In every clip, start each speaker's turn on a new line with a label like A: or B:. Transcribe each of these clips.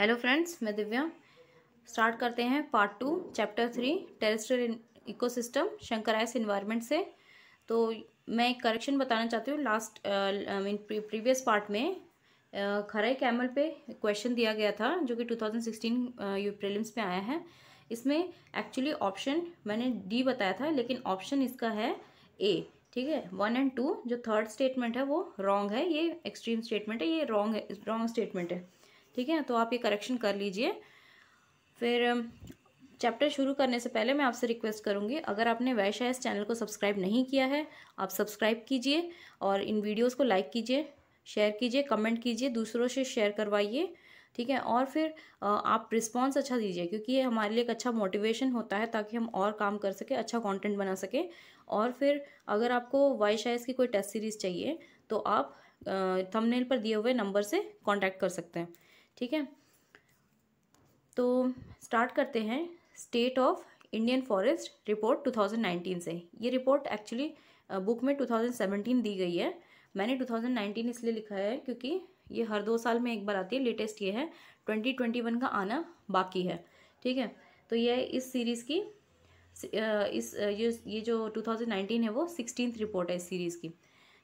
A: Hello friends मैं Divya start करते हैं part two chapter three terrestrial ecosystem शंकरायस इन्वायरमेंट से तो मैं एक करेक्शन बताना चाहती हूँ लास्ट मीन प्रीवियस पार्ट में खरे uh, कैमल पे क्वेश्चन दिया गया था जो कि 2016 यू uh, में आया है इसमें एक्चुअली ऑप्शन मैंने डी बताया था लेकिन ऑप्शन इसका है ए ठीक है वन एंड टू जो थर्ड स्टेटमेंट है वो रॉन्ग है ये एक्सट्रीम स्टेटमेंट है ये रॉन्ग है रॉन्ग स्टेटमेंट है ठीक है तो आप ये करेक्शन कर लीजिए फिर चैप्टर शुरू करने से पहले मैं आपसे रिक्वेस्ट करूंगी अगर आपने वैशा इस चैनल को सब्सक्राइब नहीं किया है आप सब्सक्राइब कीजिए और इन वीडियोस को लाइक कीजिए शेयर कीजिए कमेंट कीजिए दूसरों से शेयर करवाइए ठीक है और फिर आप रिस्पॉन्स अच्छा दीजिए क्योंकि ये हमारे लिए एक अच्छा मोटिवेशन होता है ताकि हम और काम कर सकें अच्छा कंटेंट बना सकें और फिर अगर आपको वाई शाइस की कोई टेस्ट सीरीज़ चाहिए तो आप थंबनेल पर दिए हुए नंबर से कांटेक्ट कर सकते हैं ठीक है तो स्टार्ट करते हैं state of Indian forest report 2019 से ये रिपोर्ट एक्चुअली बुक में 2017 दी गई है मैंने 2019 इसलिए लिखा है क्योंकि ये हर दो साल में एक बार आती है लेटेस्ट ये है 2021 का आना बाकी है ठीक है तो ये इस सीरीज़ की uh, इस uh, ये ये जो 2019 है वो सिक्सटीन रिपोर्ट है इस सीरीज़ की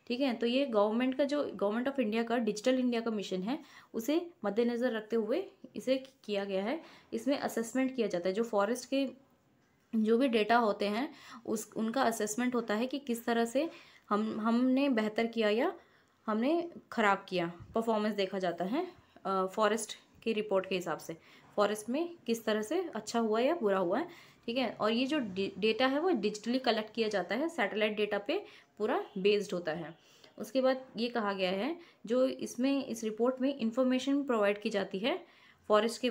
A: ठीक है तो ये गवर्नमेंट का जो गवर्नमेंट ऑफ इंडिया का डिजिटल इंडिया का मिशन है उसे मद्देनज़र रखते हुए इसे किया गया है इसमें असेसमेंट किया जाता है जो फॉरेस्ट के जो भी डेटा होते हैं उस उनका असेसमेंट होता है कि किस तरह से हम हमने बेहतर किया या हमने ख़राब किया परफॉर्मेंस देखा जाता है फॉरेस्ट की रिपोर्ट के हिसाब से फॉरेस्ट में किस तरह से अच्छा हुआ या बुरा हुआ है ठीक है और ये जो डेटा है वो डिजिटली कलेक्ट किया जाता है सैटेलाइट डेटा पे पूरा बेस्ड होता है उसके बाद ये कहा गया है जो इसमें इस रिपोर्ट में इंफॉर्मेशन प्रोवाइड की जाती है फॉरेस्ट के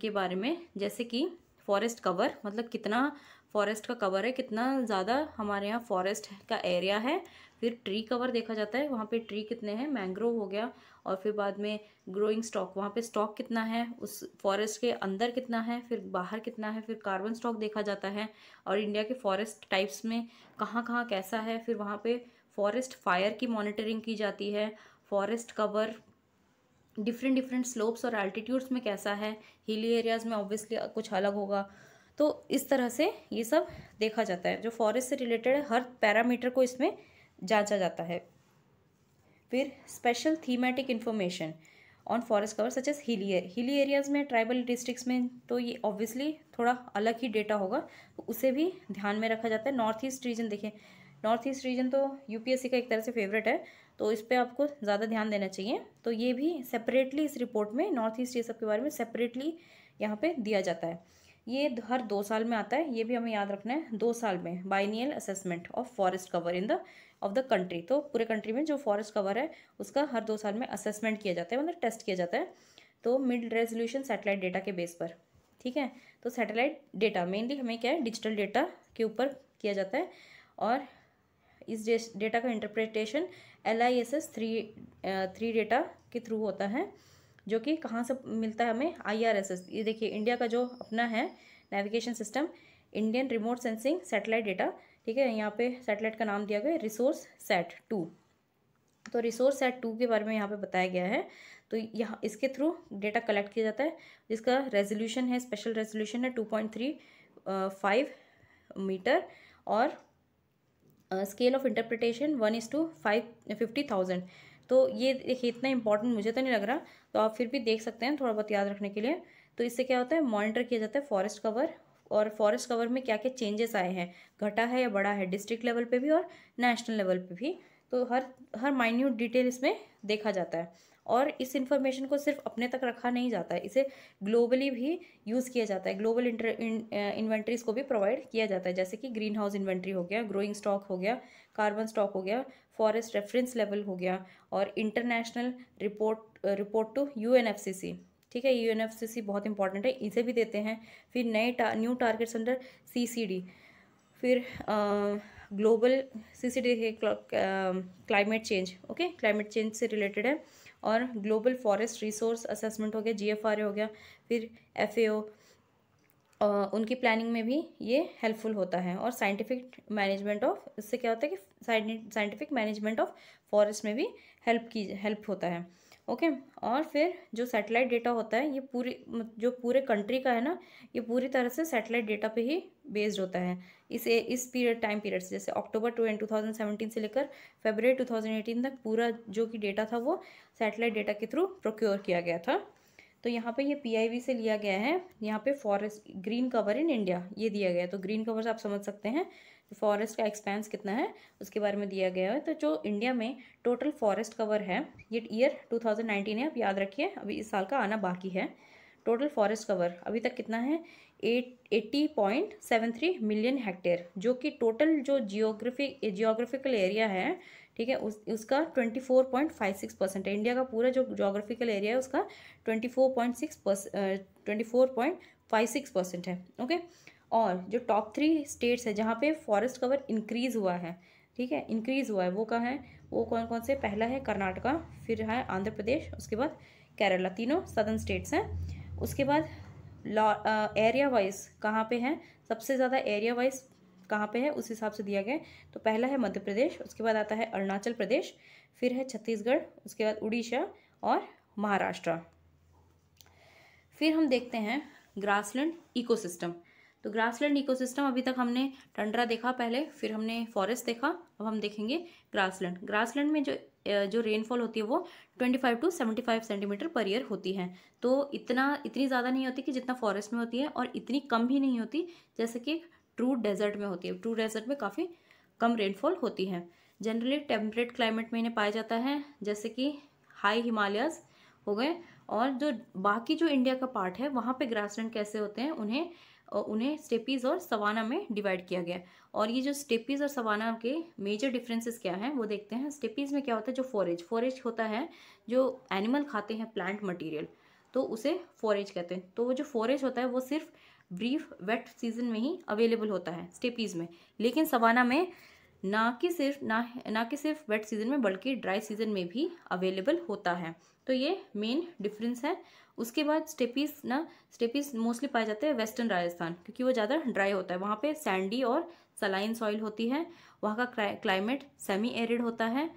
A: के बारे में जैसे कि फॉरेस्ट कवर मतलब कितना फॉरेस्ट का कवर है कितना ज़्यादा हमारे यहाँ फॉरेस्ट का एरिया है फिर ट्री कवर देखा जाता है वहाँ पे ट्री कितने हैं मैंग्रोव हो गया और फिर बाद में ग्रोइंग स्टॉक वहाँ पे स्टॉक कितना है उस फॉरेस्ट के अंदर कितना है फिर बाहर कितना है फिर कार्बन स्टॉक देखा जाता है और इंडिया के फॉरेस्ट टाइप्स में कहाँ कहाँ कैसा है फिर वहाँ पर फॉरेस्ट फायर की मॉनिटरिंग की जाती है forest cover different different slopes और एल्टीट्यूड्स में कैसा है हिली एरियाज़ में ऑब्वियसली कुछ अलग होगा तो इस तरह से ये सब देखा जाता है जो फॉरेस्ट से रिलेटेड है हर पैरामीटर को इसमें जांचा जाता है फिर special thematic information on forest cover such as hilly hilly areas में ट्राइबल डिस्ट्रिक्ट में तो ये ऑब्वियसली थोड़ा अलग ही डेटा होगा तो उसे भी ध्यान में रखा जाता है नॉर्थ ईस्ट रीजन देखें नॉर्थ ईस्ट रीजन तो यूपीएससी का एक तरह से फेवरेट है तो इस पर आपको ज़्यादा ध्यान देना चाहिए तो ये भी सेपरेटली इस रिपोर्ट में नॉर्थ ईस्ट ये सब के बारे में सेपरेटली यहाँ पे दिया जाता है ये हर दो साल में आता है ये भी हमें याद रखना है दो साल में biennial assessment of forest cover in the of the country तो पूरे कंट्री में जो फॉरेस्ट कवर है उसका हर दो साल में असेसमेंट किया जाता है मतलब टेस्ट किया जाता है तो मिड रेजोल्यूशन सेटेलाइट डेटा के बेस पर ठीक है तो सेटेलाइट डेटा मेनली हमें क्या है डिजिटल डेटा के ऊपर किया जाता है और इस डेटा का interpretation L I S S three three data के थ्रू होता है जो कि कहाँ से मिलता है हमें आई आर एस एस ये देखिए इंडिया का जो अपना है navigation system Indian remote sensing satellite data ठीक है यहाँ पे सैटेलाइट का नाम दिया गया रिसोर्स सेट टू तो रिसोर्स सेट टू के बारे में यहाँ पे बताया गया है तो यहाँ इसके थ्रू डेटा कलेक्ट किया जाता है जिसका रेजोल्यूशन है स्पेशल रेजोल्यूशन है two point three five metre और scale of interpretation one is to five fifty thousand तो ये देखिए इतना इंपॉर्टेंट मुझे तो नहीं लग रहा तो आप फिर भी देख सकते हैं थोड़ा बहुत याद रखने के लिए तो इससे क्या होता है मॉनिटर किया जाता है फॉरेस्ट कवर और फॉरेस्ट कवर में क्या क्या चेंजेस आए हैं घटा है या बड़ा है डिस्ट्रिक्ट लेवल पे भी और नेशनल लेवल पे भी तो हर हर माइन्यूट डिटेल इसमें देखा जाता है और इस इन्फॉर्मेशन को सिर्फ अपने तक रखा नहीं जाता है इसे ग्लोबली भी यूज़ किया जाता है ग्लोबल इन्वेंट्रीज को भी प्रोवाइड किया जाता है जैसे कि ग्रीन हाउस इन्वेंट्री हो गया ग्रोइंग स्टॉक हो गया कार्बन स्टॉक हो गया फॉरेस्ट रेफरेंस लेवल हो गया और international report report to you ठीक है यू बहुत इंपॉर्टेंट है इसे भी देते हैं फिर नए टा, न्यू टारगेट्स अंडर सी फिर global C C D climate change okay climate change से रिलेटेड है और ग्लोबल फॉरेस्ट रिसोर्स असेसमेंट हो गया जी हो गया फिर एफ उनकी प्लानिंग में भी ये हेल्पफुल होता है और साइंटिफिक मैनेजमेंट ऑफ इससे क्या होता है कि साइंटिफिक मैनेजमेंट ऑफ फॉरेस्ट में भी हेल्प की हेल्प होता है ओके okay? और फिर जो सैटेलाइट डेटा होता है ये पूरी जो पूरे कंट्री का है ना ये पूरी तरह से सैटेलाइट डेटा पे ही बेस्ड होता है इस इस पीरियड टाइम पीरियड से जैसे अक्टूबर टू थाउजेंड सेवेंटीन से लेकर फेबररी टू थाउजेंड एटीन तक पूरा जो कि डेटा था वो सैटेलाइट डेटा के थ्रू प्रोक्योर किया गया था तो यहाँ पे ये पीआईवी से लिया गया है यहाँ पे forest green cover in India ये दिया गया है तो ग्रीन कवर से आप समझ सकते हैं फॉरेस्ट का एक्सपेंस कितना है उसके बारे में दिया गया है तो जो इंडिया में टोटल फॉरेस्ट कवर है ये ईयर 2019 है आप याद रखिए अभी इस साल का आना बाकी है टोटल फॉरेस्ट कवर अभी तक कितना है eight eighty point seven three million hectare जो कि टोटल जो जियोग्राफी जियोग्राफिकल एरिया है ठीक है उस उसका twenty four point five six percent है इंडिया का पूरा जो जोग्राफिकल एरिया है उसका twenty four point six twenty four point five six percent है ओके और जो टॉप थ्री स्टेट्स है जहाँ पे फॉरेस्ट कवर इंक्रीज़ हुआ है ठीक है इंक्रीज़ हुआ है वो कहाँ है वो कौन कौन से पहला है कर्नाटका फिर है आंध्र प्रदेश उसके बाद केरला तीनों सदर्न स्टेट्स हैं उसके बाद एरिया वाइज कहाँ पे है सबसे ज़्यादा एरिया वाइज कहाँ पे है उस हिसाब से दिया गया है तो पहला है मध्य प्रदेश उसके बाद आता है अरुणाचल प्रदेश फिर है छत्तीसगढ़ उसके बाद उड़ीसा और महाराष्ट्र फिर हम देखते हैं ग्रासलैंड इकोसिस्टम तो ग्रासलैंड इकोसिस्टम अभी तक हमने टंडरा देखा पहले फिर हमने फॉरेस्ट देखा अब हम देखेंगे ग्रासलैंड ग्रासलैंड में जो जो रेनफॉल होती है वो twenty five to seventy five centimetre per year होती है तो इतना इतनी ज़्यादा नहीं होती कि जितना फॉरेस्ट में होती है और इतनी कम भी नहीं होती जैसे कि ट्रू डेजर्ट में होती है ट्रू डेजर्ट में काफ़ी कम रेनफॉल होती है जनरली टेम्परेट क्लाइमेट में इन्हें पाया जाता है जैसे कि हाई हिमालयस हो गए और जो बाकी जो इंडिया का पार्ट है वहाँ पे ग्रासलैंड कैसे होते हैं उन्हें उन्हें स्टेपीज़ और सवाना में डिवाइड किया गया और ये जो स्टेपीज़ और सवाना के मेजर डिफरेंसेस क्या हैं वो देखते हैं स्टेपीज़ में क्या होता है जो फॉरेज फॉरेज होता है जो एनिमल खाते हैं प्लांट मटीरियल तो उसे फॉरेज कहते हैं तो वो जो फॉरेज होता है वो सिर्फ ब्रीफ वेट सीजन में ही अवेलेबल होता है स्टेपीज़ में लेकिन सवाना में ना कि सिर्फ ना ना कि सिर्फ वेट सीजन में बल्कि ड्राई सीजन में भी अवेलेबल होता है तो ये मेन डिफरेंस है उसके बाद स्टेपीज ना स्टेपीज मोस्टली पाए जाते हैं वेस्टर्न राजस्थान क्योंकि वो ज़्यादा ड्राई होता है वहाँ पे सैंडी और सलाइन सॉइल होती है वहाँ का क्लाइमेट सेमी एरिड होता है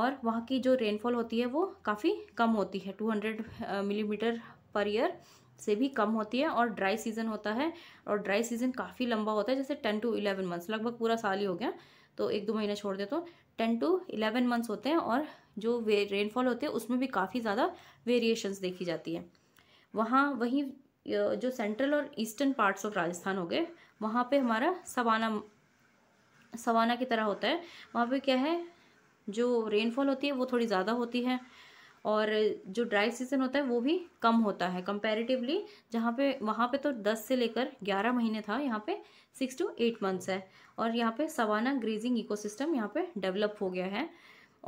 A: और वहाँ की जो रेनफॉल होती है वो काफ़ी कम होती है two hundred millimetre per year से भी कम होती है और ड्राई सीज़न होता है और ड्राई सीज़न काफ़ी लंबा होता है जैसे टेन टू इलेवन मंथ्स लगभग पूरा साल ही हो गया तो एक दो महीना छोड़ दे तो टेन टू इलेवन मंथ्स होते हैं और जो रेनफॉल होते हैं उसमें भी काफ़ी ज़्यादा वेरिएशंस देखी जाती है वहाँ वहीं जो सेंट्रल और ईस्टर्न पार्ट्स ऑफ राजस्थान हो गए वहाँ पे हमारा सवाना सवाना की तरह होता है वहाँ पे क्या है जो रेनफॉल होती है वो थोड़ी ज़्यादा होती है और जो ड्राई सीज़न होता है वो भी कम होता है कंपैरेटिवली जहाँ पे वहाँ पे तो दस से लेकर ग्यारह महीने था यहाँ पे सिक्स टू एट मंथ्स है और यहाँ पे सवाना ग्रीजिंग इकोसिस्टम यहाँ पे डेवलप हो गया है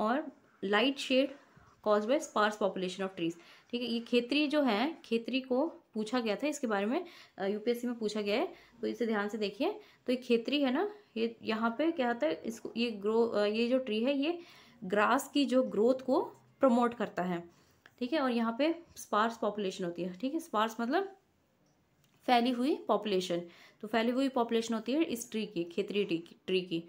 A: और light shade caused by sparse population of trees ठीक है ये खेतरी जो है खेतरी को पूछा गया था इसके बारे में यूपीएससी में पूछा गया है तो इसे ध्यान से देखिए तो ये खेतरी है ना ये यहाँ पे क्या होता है इसको ये ग्रो ये जो ट्री है ये ग्रास की जो ग्रोथ को प्रमोट करता है ठीक है और यहाँ पे स्पार्स पॉपुलेशन होती है ठीक है स्पार्स मतलब फैली हुई पॉपुलेशन तो फैली हुई पॉपुलेशन होती है इस ट्री की खेतरी ट्री की ट्री की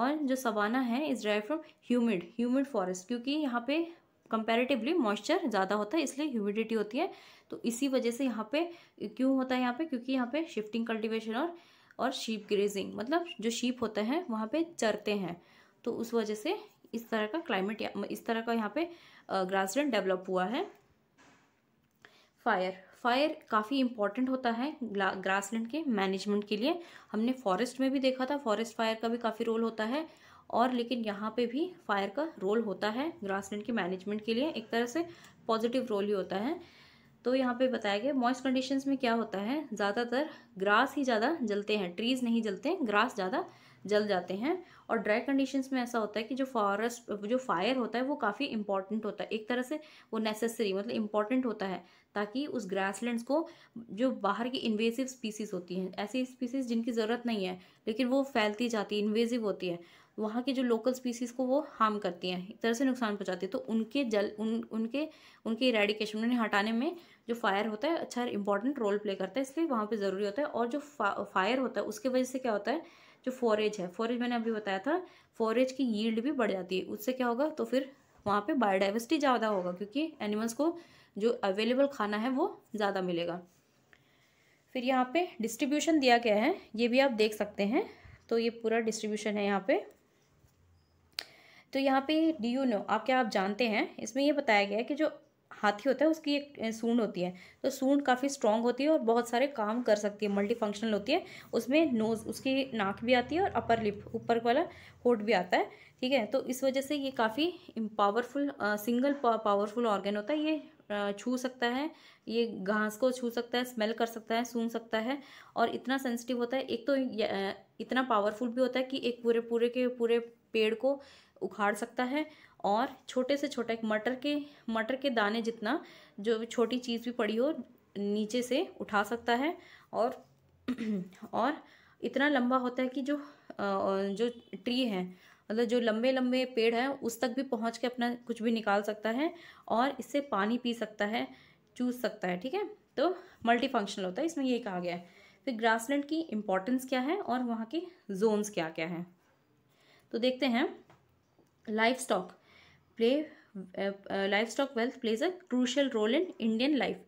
A: और जो सवाना है is drive from humid humid forest क्योंकि यहाँ पे कंपैरेटिवली मॉइस्चर ज़्यादा होता है इसलिए ह्यूमिडिटी होती है तो इसी वजह से यहाँ पे क्यों होता है यहाँ पे क्योंकि यहाँ पे शिफ्टिंग कल्टिवेशन और और शीप ग्रेजिंग मतलब जो शीप होते हैं वहाँ पे चरते हैं तो उस वजह से इस तरह का क्लाइमेट इस तरह का यहाँ पे ग्रासलैंड डेवलप हुआ है फायर फायर काफ़ी इंपॉर्टेंट होता है ग्रासलैंड के मैनेजमेंट के लिए हमने फॉरेस्ट में भी देखा था फॉरेस्ट फायर का भी काफ़ी रोल होता है और लेकिन यहाँ पे भी फायर का रोल होता है ग्रासलैंड के मैनेजमेंट के लिए एक तरह से पॉजिटिव रोल ही होता है तो यहाँ पे बताया गया मॉइस्ट कंडीशंस में क्या होता है ज़्यादातर ग्रास ही ज़्यादा जलते हैं ट्रीज़ नहीं जलते ग्रास ज़्यादा जल जाते हैं और ड्राई कंडीशंस में ऐसा होता है कि जो फॉरेस्ट जो फायर होता है वो काफ़ी इंपॉर्टेंट होता है एक तरह से वो नेसेसरी मतलब इंपॉर्टेंट होता है ताकि उस ग्रासलैंड्स को जो बाहर की इन्वेसिव स्पीसीज़ होती हैं ऐसी स्पीसीज़ जिनकी ज़रूरत नहीं है लेकिन वो फैलती जाती है इन्वेजिव होती है वहाँ की जो लोकल स्पीसीज़ को वो हार्म करती हैं एक तरह से नुकसान पहुँचाती है तो उनके जल उन उनके उनके इरेडिकेशन उन्हें हटाने में जो फायर होता है अच्छा इंपॉर्टेंट रोल प्ले करता है इसलिए वहाँ पे ज़रूरी होता है और जो फा, फायर होता है उसकी वजह से क्या होता है जो फॉरेज है फॉरेज मैंने अभी बताया था फॉरेज की यील्ड भी बढ़ जाती है उससे क्या होगा तो फिर वहाँ पे बायोडाइवर्सिटी ज़्यादा होगा क्योंकि एनिमल्स को जो अवेलेबल खाना है वो ज़्यादा मिलेगा फिर यहाँ पे डिस्ट्रीब्यूशन दिया गया है ये भी आप देख सकते हैं तो ये पूरा डिस्ट्रीब्यूशन है यहाँ पे तो यहाँ पे डी यू नो आप क्या आप जानते हैं इसमें ये बताया गया है कि जो हाथी होता है उसकी एक सूंड होती है तो सूंड काफ़ी स्ट्रॉन्ग होती है और बहुत सारे काम कर सकती है मल्टी फंक्शनल होती है उसमें नोज़ उसकी नाक भी आती है और अपर लिप ऊपर वाला होट भी आता है ठीक है तो इस वजह से ये काफ़ी पावरफुल सिंगल पावरफुल ऑर्गेन होता है ये छू सकता है ये घास को छू सकता है स्मेल कर सकता है सूंघ सकता है और इतना सेंसिटिव होता है एक तो इतना पावरफुल भी होता है कि एक पूरे पूरे के पूरे पेड़ को उखाड़ सकता है और छोटे से छोटा एक मटर के मटर के दाने जितना जो भी छोटी चीज़ भी पड़ी हो नीचे से उठा सकता है और और इतना लंबा होता है कि जो जो ट्री है मतलब जो लंबे लंबे पेड़ हैं उस तक भी पहुंच के अपना कुछ भी निकाल सकता है और इससे पानी पी सकता है चूस सकता है ठीक है तो मल्टी फंक्शनल होता है इसमें ये कहा गया है फिर ग्रासलैंड की इम्पोर्टेंस क्या है और वहाँ के जोन्स क्या क्या हैं तो देखते हैं livestock play livestock wealth plays a crucial role in Indian life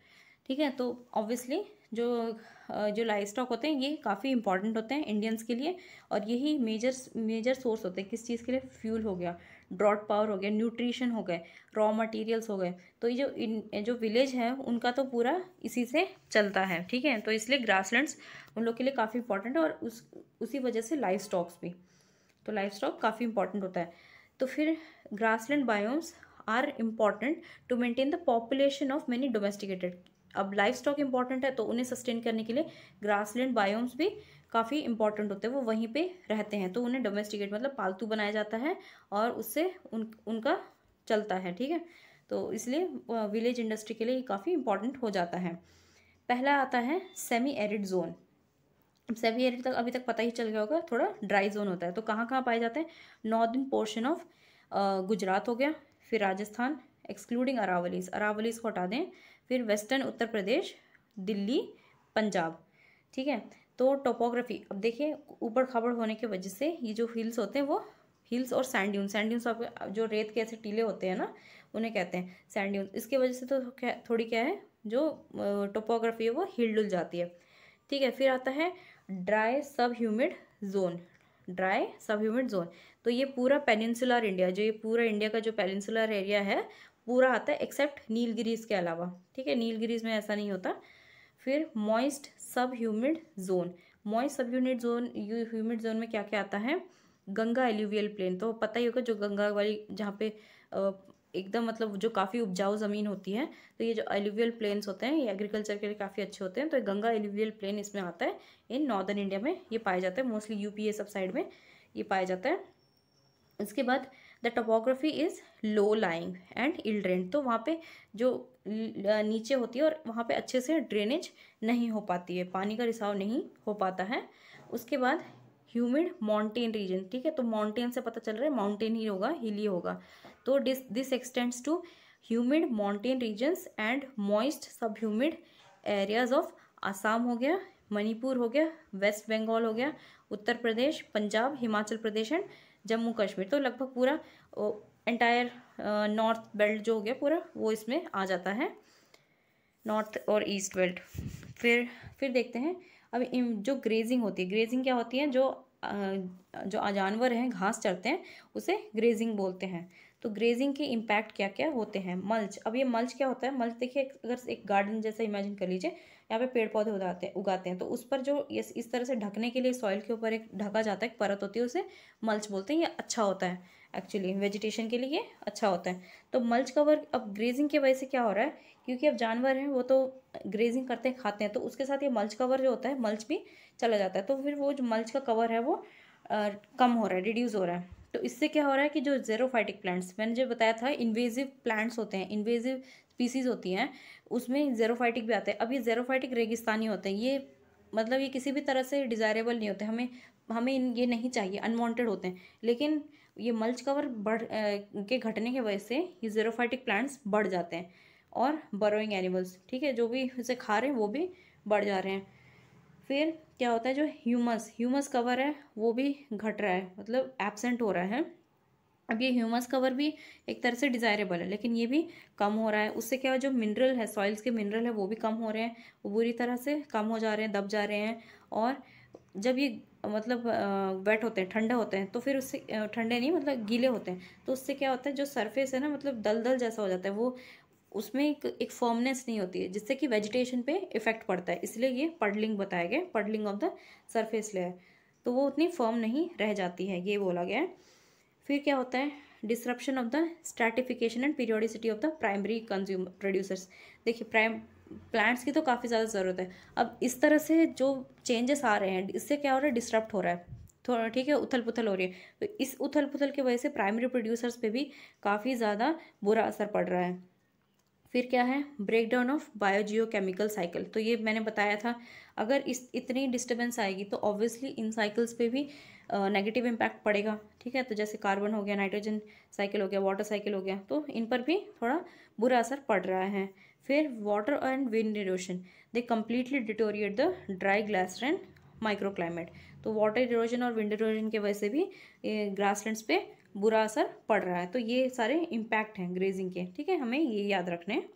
A: ठीक है तो ऑब्वियसली जो uh, जो लाइफ स्टॉक होते हैं ये काफ़ी इंपॉर्टेंट होते हैं इंडियंस के लिए और यही मेजर मेजर सोर्स होते हैं किस चीज़ के लिए फ्यूल हो गया ड्रॉट पावर हो गया न्यूट्रिशन हो गए रॉ मटेरियल्स हो गए तो ये जो इन जो विलेज है उनका तो पूरा इसी से चलता है ठीक है तो इसलिए ग्रासलैंड्स उन लोग के लिए काफ़ी इंपॉर्टेंट है और उस उसी वजह से लाइफ स्टॉक्स भी तो लाइफ स्टॉक काफ़ी इंपॉर्टेंट होता है तो फिर grassland biomes are important to maintain the population of many domesticated अब लाइफ स्टॉक इंपॉर्टेंट है तो उन्हें सस्टेन करने के लिए ग्रासलैंड बायोम्स भी काफ़ी इंपॉर्टेंट होते हैं वो वहीं पे रहते हैं तो उन्हें डोमेस्टिकेट मतलब पालतू बनाया जाता है और उससे उन उनका चलता है ठीक है तो इसलिए विलेज इंडस्ट्री के लिए ये काफ़ी इंपॉर्टेंट हो जाता है पहला आता है सेमी एरिड जोन सेवी एरिया तक अभी तक पता ही चल गया होगा थोड़ा ड्राई जोन होता है तो कहाँ कहाँ पाए जाते हैं नॉर्दर्न पोर्शन ऑफ गुजरात हो गया फिर राजस्थान एक्सक्लूडिंग अरावलीस अरावलीस को हटा दें फिर वेस्टर्न उत्तर प्रदेश दिल्ली पंजाब ठीक है तो टोपोग्राफी अब देखिए ऊपर खाबड़ होने की वजह से ये जो हिल्स होते हैं वो हिल्स और सैंड्यून ड्यून सैंड आपके जो रेत के ऐसे टीले होते हैं ना उन्हें कहते हैं सैंड इसके इसकी वजह से तो थोड़ी क्या है जो टोपोग्राफी है वो हिल डुल जाती है ठीक है फिर आता है dry sub humid zone dry sub humid zone तो ये पूरा पेनिनसुलर इंडिया जो ये पूरा इंडिया का जो पेनिनसुलर एरिया है पूरा आता है एक्सेप्ट नीलगिरीज के अलावा ठीक है नीलगिरीज में ऐसा नहीं होता फिर moist sub humid zone moist sub humid zone humid zone में क्या क्या आता है गंगा एल्यूवियल प्लेन तो पता ही होगा जो गंगा वाली जहाँ पे एकदम मतलब जो काफ़ी उपजाऊ ज़मीन होती है तो ये जो एलिवियल प्लेन्स होते हैं ये एग्रीकल्चर के लिए काफ़ी अच्छे होते हैं तो गंगा एलिवियल प्लेन इसमें आता है इन नॉर्दर्न इंडिया में ये पाया जाता है मोस्टली यूपी ये सब साइड में ये पाया जाता है इसके बाद the topography is low lying and ill drain तो वहाँ पे जो नीचे होती है और वहाँ पे अच्छे से ड्रेनेज नहीं हो पाती है पानी का रिसाव नहीं हो पाता है उसके बाद ह्यूमिड माउंटेन रीजन ठीक है तो माउंटेन से पता चल रहा है माउंटेन ही होगा हिली होगा तो this this extends to humid mountain regions and moist sub humid areas of Assam हो गया मणिपुर हो गया वेस्ट बंगाल हो गया उत्तर प्रदेश पंजाब हिमाचल प्रदेश एंड जम्मू कश्मीर तो लगभग पूरा एंटायर नॉर्थ बेल्ट जो हो गया पूरा वो इसमें आ जाता है नॉर्थ और ईस्ट बेल्ट फिर फिर देखते हैं अब जो ग्रेजिंग होती है ग्रेजिंग क्या होती है जो जो जानवर हैं घास चरते हैं उसे ग्रेजिंग बोलते हैं तो ग्रेजिंग के इम्पैक्ट क्या क्या होते हैं मल्च अब ये मल्च क्या होता है मल्च देखिए अगर एक गार्डन जैसा इमेजिन कर लीजिए यहाँ पे पेड़ पौधे उगाते हैं उगाते हैं तो उस पर जो इस तरह से ढकने के लिए सॉइल के ऊपर एक ढका जाता है एक परत होती है उसे मल्च बोलते हैं ये अच्छा होता है एक्चुअली वेजिटेशन के लिए अच्छा होता है तो मल्च कवर अब ग्रेजिंग की वजह से क्या हो रहा है क्योंकि अब जानवर हैं वो तो ग्रेजिंग करते हैं खाते हैं तो उसके साथ ये मल्च कवर जो होता है मल्च भी चला जाता है तो फिर वो जो मल्च का कवर है वो कम हो रहा है रिड्यूज़ हो रहा है तो इससे क्या हो रहा है कि जो जेरोफाइटिक प्लांट्स मैंने जो बताया था इन्वेजिव प्लांट्स होते हैं इन्वेजिव स्पीसीज होती हैं उसमें जेरोफाइटिक भी आते हैं अब ये जेरोफाइटिक रेगिस्तानी होते हैं ये मतलब ये किसी भी तरह से डिज़ायरेबल नहीं होते हमें हमें ये नहीं चाहिए अनवांटेड होते हैं लेकिन ये मल्च कवर बढ़ के घटने की वजह से ये जेरोफाइटिक प्लांट्स बढ़ जाते हैं और बरोइंग एनिमल्स ठीक है जो भी उसे खा रहे हैं वो भी बढ़ जा रहे हैं फिर क्या होता है जो ह्यूमस ह्यूमस कवर है वो भी घट रहा है मतलब एबसेंट हो रहा है अब ये ह्यूमस कवर भी एक तरह से डिज़ायरेबल है लेकिन ये भी कम हो रहा है उससे क्या जो मिनरल है सॉइल्स के मिनरल है वो भी कम हो रहे हैं वो बुरी तरह से कम हो जा रहे हैं दब जा रहे हैं और जब ये मतलब वेट होते हैं ठंडे होते हैं तो फिर उससे ठंडे नहीं मतलब गीले होते हैं तो उससे क्या होता है जो सरफेस है ना मतलब दल दल जैसा हो जाता है वो उसमें एक एक फॉर्मनेस नहीं होती है जिससे कि वेजिटेशन पे इफेक्ट पड़ता है इसलिए ये पडलिंग बताया गया puddling of the surface layer तो वो उतनी फॉर्म नहीं रह जाती है ये बोला गया है फिर क्या होता है disruption of the stratification and periodicity of the primary consume producers देखिए प्राइम प्लांट्स की तो काफ़ी ज़्यादा ज़रूरत है अब इस तरह से जो चेंजेस आ रहे हैं इससे क्या हो रहा है डिस्टर्ब हो रहा है थोड़ा ठीक है उथल पुथल हो रही है तो इस उथल पुथल की वजह से प्राइमरी प्रोड्यूसर्स पे भी काफ़ी ज़्यादा बुरा असर पड़ रहा है फिर क्या है break down of biogeochemical cycle तो ये मैंने बताया था अगर इस इतनी डिस्टर्बेंस आएगी तो ऑब्वियसली इन साइकिल्स पे भी नेगेटिव uh, इम्पैक्ट पड़ेगा ठीक है तो जैसे कार्बन हो गया नाइट्रोजन साइकिल हो गया वाटर साइकिल हो गया तो इन पर भी थोड़ा बुरा असर पड़ रहा है फिर water and wind erosion they completely deteriorate the dry and microclimate तो वाटर इरोजन और विंड इरोजन के वजह से भी ग्रासलैंड्स पे बुरा असर पड़ रहा है तो ये सारे इम्पैक्ट हैं ग्रेजिंग के ठीक है हमें ये याद रखने हैं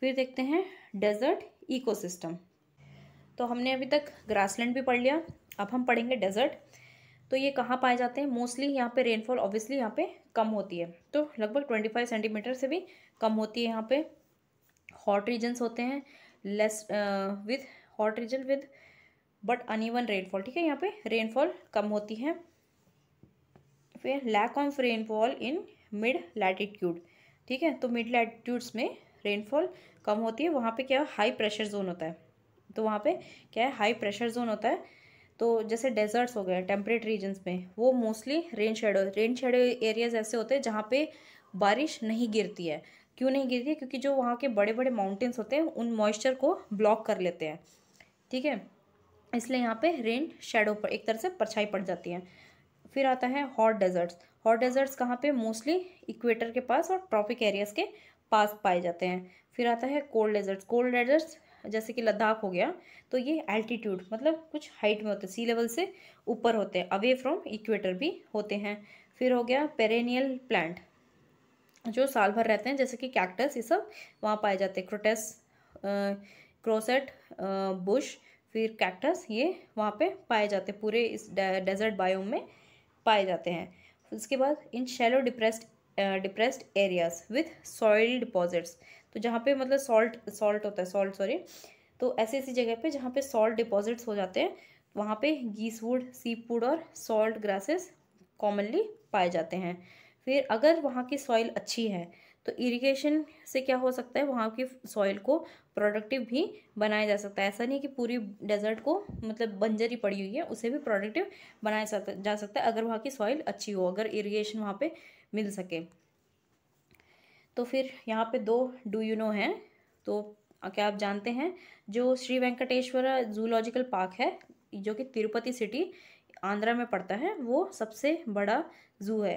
A: फिर देखते हैं डेजर्ट इकोसिस्टम तो हमने अभी तक ग्रासलैंड भी पढ़ लिया अब हम पढ़ेंगे डेजर्ट तो ये कहाँ पाए जाते हैं मोस्टली यहाँ पे रेनफॉल ऑब्वियसली यहाँ पे कम होती है तो लगभग ट्वेंटी फाइव सेंटीमीटर से भी कम होती है यहाँ पे हॉट रीजन्स होते हैं less with hot region with but uneven rainfall ठीक है यहाँ पे रेनफॉल कम होती है पे lack of rainfall in mid latitude ठीक है तो मिड लैटिट्यूड्स में रेनफॉल कम होती है वहाँ पे क्या है हाई प्रेशर जोन होता है तो वहाँ पे क्या है हाई प्रेशर जोन होता है तो जैसे डेजर्ट्स हो गए टेम्परेट रीजन्स में वो mostly rain shadow rain shadow areas ऐसे होते हैं जहाँ पे बारिश नहीं गिरती है क्यों नहीं गिरती है क्योंकि जो वहाँ के बड़े बड़े माउंटेन्स होते हैं उन मॉइस्चर को ब्लॉक कर लेते हैं ठीक है इसलिए यहाँ पे रेन शेडो पर एक तरह से परछाई पड़ जाती है फिर आता है हॉट डेजर्ट्स हॉट डेजर्ट्स कहाँ पे मोस्टली इक्वेटर के पास और ट्रॉपिक एरियाज के पास पाए जाते हैं फिर आता है कोल्ड डेजर्ट्स कोल्ड डेजर्ट्स जैसे कि लद्दाख हो गया तो ये एल्टीट्यूड मतलब कुछ हाइट में होते हैं सी लेवल से ऊपर होते हैं अवे फ्रॉम इक्वेटर भी होते हैं फिर हो गया पेरेनियल प्लांट जो साल भर रहते हैं जैसे कि कैक्टस ये सब वहाँ पाए जाते हैं क्रोटेस क्रोसेट बुश फिर कैक्टस ये वहाँ पे पाए जाते पूरे इस डेजर्ट बायोम में पाए जाते हैं उसके बाद in shallow depressed depressed areas with soil deposits तो जहाँ पे मतलब सॉल्ट सॉल्ट होता है सॉल्ट सॉरी तो ऐसी ऐसी जगह पे जहाँ पे सॉल्ट डिपॉजिट्स हो जाते हैं वहाँ पे सी फूड और सॉल्ट ग्रासेस कॉमनली पाए जाते हैं फिर अगर वहाँ की सॉइल अच्छी है तो इरिगेशन से क्या हो सकता है वहाँ की सॉइल को प्रोडक्टिव भी बनाया जा सकता है ऐसा नहीं कि पूरी डेजर्ट को मतलब बंजरी पड़ी हुई है उसे भी प्रोडक्टिव बनाया जा सकता है अगर वहाँ की सॉइल अच्छी हो अगर इरिगेशन वहाँ पर मिल सके तो फिर यहाँ पे दो डू यू नो हैं तो क्या आप जानते हैं जो श्री वेंकटेश्वरा जूलॉजिकल पार्क है जो कि तिरुपति सिटी आंध्रा में पड़ता है वो सबसे बड़ा जू है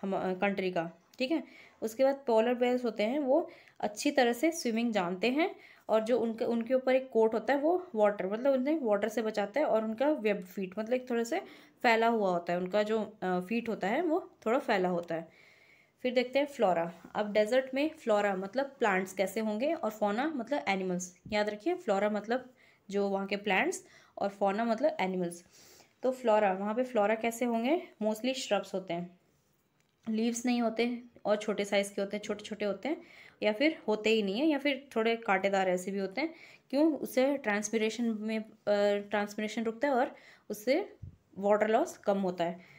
A: हम कंट्री का ठीक है उसके बाद पोलर बेयर्स होते हैं वो अच्छी तरह से स्विमिंग जानते हैं और जो उनके उनके ऊपर एक कोट होता है वो वाटर मतलब उन्हें वाटर से बचाता है और उनका वेब फीट मतलब एक थोड़े से फैला हुआ होता है उनका जो फीट होता है वो थोड़ा फैला होता है फिर देखते हैं फ्लोरा अब डेजर्ट में फ्लोरा मतलब प्लांट्स कैसे होंगे और फोना मतलब एनिमल्स याद रखिए फ्लोरा मतलब जो वहाँ के प्लांट्स और फोना मतलब एनिमल्स तो फ्लोरा वहाँ पे फ्लोरा कैसे होंगे मोस्टली श्रब्स होते हैं लीव्स नहीं होते और छोटे साइज़ के होते हैं छोटे छोटे होते हैं या फिर होते ही नहीं है या फिर थोड़े कांटेदार ऐसे भी होते हैं क्यों उससे ट्रांसमिरेशन में ट्रांसमिरेशन रुकता है और उससे वाटर लॉस कम होता है